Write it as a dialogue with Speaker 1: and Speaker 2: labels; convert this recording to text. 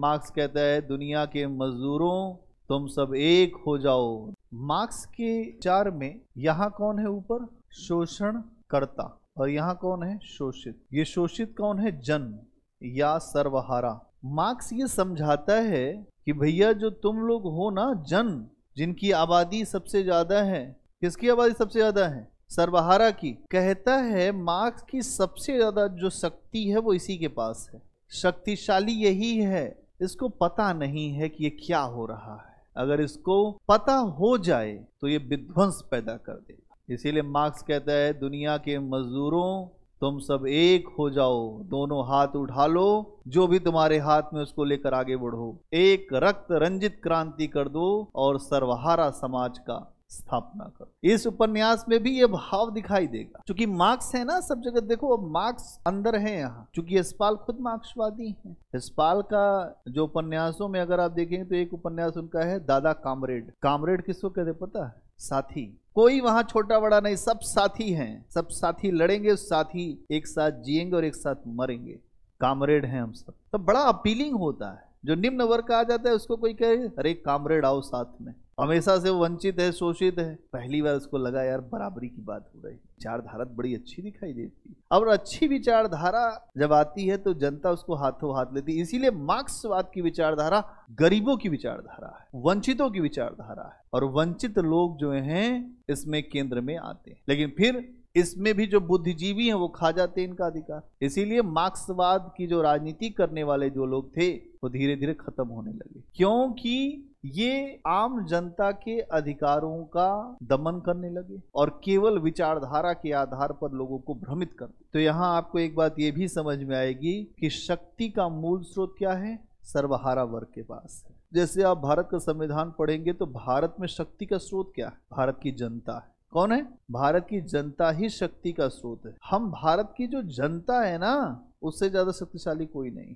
Speaker 1: marks कहता है दुनिया के मजदूरों तुम सब एक हो जाओ मार्क्स के चार में यहाँ कौन है ऊपर शोषण करता और यहाँ कौन है शोषित ये शोषित कौन है जन या सर्वहारा मार्क्स ये समझाता है कि भैया जो तुम लोग हो ना जन जिनकी आबादी सबसे ज्यादा है किसकी आबादी सबसे ज्यादा है सर्वहारा की कहता है मार्क्स की सबसे ज्यादा जो शक्ति है वो इसी के पास है शक्तिशाली यही है इसको पता नहीं है कि ये क्या हो रहा है अगर इसको पता हो जाए तो ये विध्वंस पैदा कर देगा इसीलिए मार्क्स कहता है दुनिया के मजदूरों तुम सब एक हो जाओ दोनों हाथ उठा लो जो भी तुम्हारे हाथ में उसको लेकर आगे बढ़ो एक रक्त रंजित क्रांति कर दो और सर्वहारा समाज का स्थापना कर इस उपन्यास में भी ये भाव दिखाई देगा क्योंकि मार्क्स है ना सब जगह देखो अब मार्क्स अंदर है यहाँ क्योंकि यशपाल खुद मार्क्सवादी हैं यशपाल का जो उपन्यासों में अगर आप देखेंगे तो एक उपन्यास उनका है दादा कामरेड कामरेड किसको कहते पता है साथी कोई वहां छोटा बड़ा नहीं सब साथी हैं सब साथी लड़ेंगे साथी एक साथ जिएंगे और एक साथ मरेंगे कामरेड हैं हम सब तो बड़ा अपीलिंग होता है जो निम्न वर्ग का आ जाता है उसको कोई कहे अरे कामरेड आओ साथ में हमेशा से वंचित है शोषित है पहली बार उसको लगा यार बराबरी की बात हो रही विचारधारा तो बड़ी अच्छी दिखाई देती है और अच्छी विचारधारा जब आती है तो जनता उसको हाथों हाथ लेती इसीलिए मार्क्सवाद की विचारधारा गरीबों की विचारधारा है वंचितों की विचारधारा है और वंचित लोग जो हैं इसमें केंद्र में आते हैं लेकिन फिर इसमें भी जो बुद्धिजीवी हैं वो खा जाते हैं इनका अधिकार इसीलिए मार्क्सवाद की जो राजनीति करने वाले जो लोग थे वो धीरे धीरे खत्म होने लगे क्योंकि ये आम जनता के अधिकारों का दमन करने लगे और केवल विचारधारा के आधार पर लोगों को भ्रमित कर तो यहाँ आपको एक बात ये भी समझ में आएगी कि शक्ति का मूल स्रोत क्या है सर्वहारा वर्ग के पास है जैसे आप भारत का संविधान पढ़ेंगे तो भारत में शक्ति का स्रोत क्या है भारत की जनता है कौन है भारत की जनता ही शक्ति का स्रोत है हम भारत की जो जनता है ना उससे ज्यादा शक्तिशाली कोई नहीं